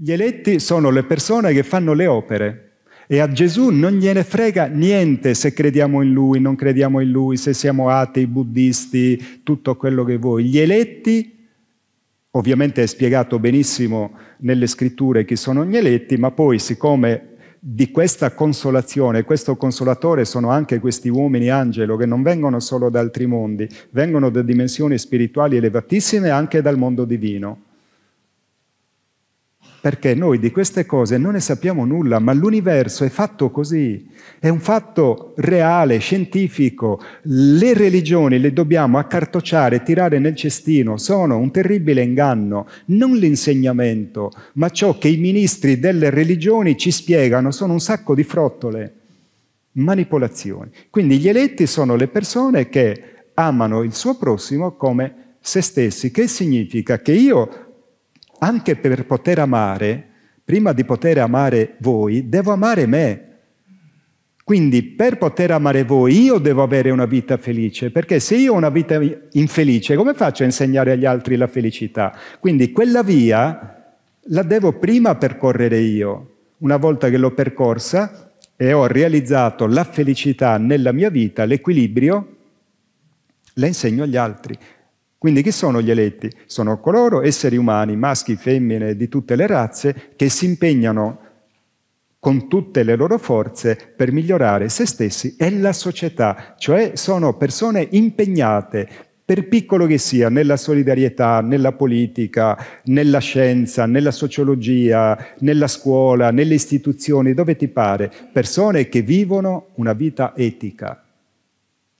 Gli eletti sono le persone che fanno le opere. E a Gesù non gliene frega niente se crediamo in Lui, non crediamo in Lui, se siamo atei, buddisti, tutto quello che vuoi. Gli eletti, ovviamente è spiegato benissimo nelle scritture chi sono gli eletti, ma poi siccome di questa consolazione, questo consolatore sono anche questi uomini angelo che non vengono solo da altri mondi, vengono da dimensioni spirituali elevatissime anche dal mondo divino perché noi di queste cose non ne sappiamo nulla, ma l'universo è fatto così, è un fatto reale, scientifico, le religioni le dobbiamo accartocciare, tirare nel cestino, sono un terribile inganno, non l'insegnamento, ma ciò che i ministri delle religioni ci spiegano sono un sacco di frottole, manipolazioni. Quindi gli eletti sono le persone che amano il suo prossimo come se stessi, che significa che io anche per poter amare, prima di poter amare voi, devo amare me. Quindi per poter amare voi io devo avere una vita felice, perché se io ho una vita infelice, come faccio a insegnare agli altri la felicità? Quindi quella via la devo prima percorrere io. Una volta che l'ho percorsa e ho realizzato la felicità nella mia vita, l'equilibrio, la insegno agli altri. Quindi chi sono gli eletti? Sono coloro esseri umani, maschi, femmine, di tutte le razze, che si impegnano con tutte le loro forze per migliorare se stessi e la società, cioè sono persone impegnate per piccolo che sia, nella solidarietà, nella politica, nella scienza, nella sociologia, nella scuola, nelle istituzioni, dove ti pare, persone che vivono una vita etica.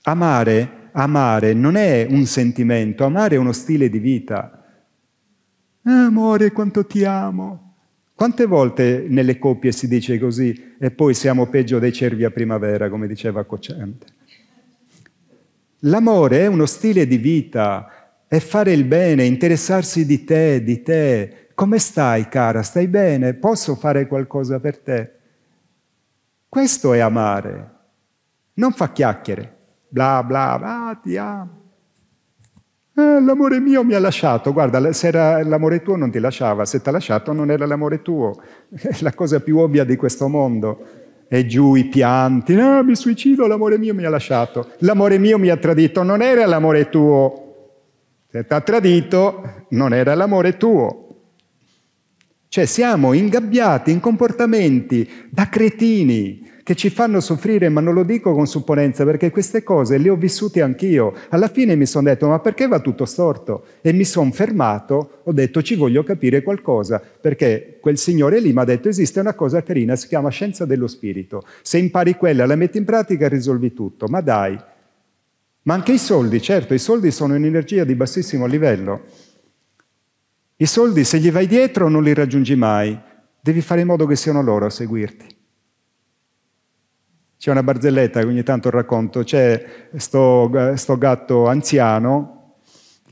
Amare amare non è un sentimento, amare è uno stile di vita. Ah, amore, quanto ti amo. Quante volte nelle coppie si dice così e poi siamo peggio dei cervi a primavera, come diceva Cocciante? L'amore è uno stile di vita, è fare il bene, interessarsi di te, di te. Come stai, cara? Stai bene? Posso fare qualcosa per te? Questo è amare. Non fa chiacchiere bla bla bla, ti amo. Eh, l'amore mio mi ha lasciato, guarda, se era l'amore tuo non ti lasciava, se ti ha lasciato non era l'amore tuo, è la cosa più ovvia di questo mondo. E giù i pianti, no, mi suicido, l'amore mio mi ha lasciato, l'amore mio mi ha tradito, non era l'amore tuo. Se ti ha tradito, non era l'amore tuo. Cioè siamo ingabbiati in comportamenti da cretini che ci fanno soffrire, ma non lo dico con supponenza perché queste cose le ho vissute anch'io. Alla fine mi sono detto ma perché va tutto storto? E mi sono fermato, ho detto ci voglio capire qualcosa, perché quel signore lì mi ha detto esiste una cosa carina, si chiama scienza dello spirito. Se impari quella, la metti in pratica, risolvi tutto. Ma dai, ma anche i soldi, certo, i soldi sono un'energia di bassissimo livello. I soldi, se gli vai dietro, non li raggiungi mai. Devi fare in modo che siano loro a seguirti. C'è una barzelletta che ogni tanto racconto. C'è questo gatto anziano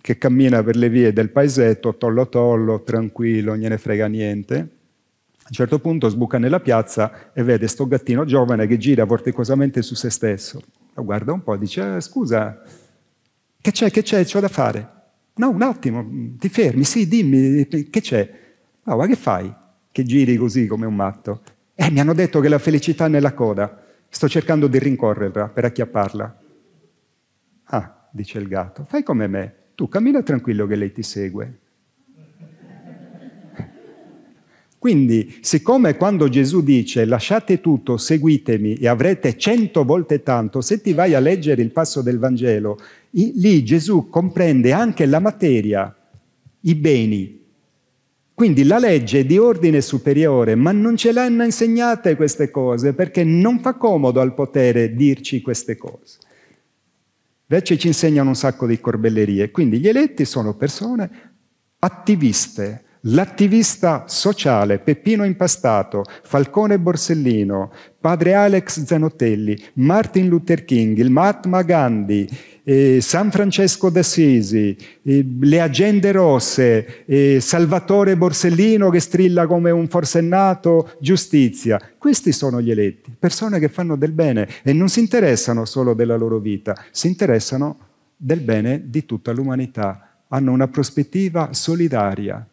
che cammina per le vie del paesetto, tollo tollo, tranquillo, non gliene frega niente. A un certo punto sbuca nella piazza e vede sto gattino giovane che gira vorticosamente su se stesso. Lo guarda un po' e dice, eh, scusa, che c'è, che c'è, c'ho da fare? No, un attimo, ti fermi, sì, dimmi, che c'è? Ma che fai? Che giri così come un matto? Eh, mi hanno detto che la felicità è nella coda, sto cercando di rincorrerla per acchiapparla. Ah, dice il gatto, fai come me, tu cammina tranquillo che lei ti segue. Quindi, siccome quando Gesù dice lasciate tutto, seguitemi e avrete cento volte tanto, se ti vai a leggere il passo del Vangelo, lì Gesù comprende anche la materia, i beni. Quindi la legge è di ordine superiore, ma non ce l'hanno insegnate queste cose perché non fa comodo al potere dirci queste cose. Invece ci insegnano un sacco di corbellerie. Quindi gli eletti sono persone attiviste, L'attivista sociale Peppino Impastato, Falcone Borsellino, padre Alex Zanotelli, Martin Luther King, il Mahatma Gandhi, eh, San Francesco d'Assisi, eh, le agende rosse, eh, Salvatore Borsellino che strilla come un forsennato giustizia. Questi sono gli eletti, persone che fanno del bene e non si interessano solo della loro vita, si interessano del bene di tutta l'umanità. Hanno una prospettiva solidaria.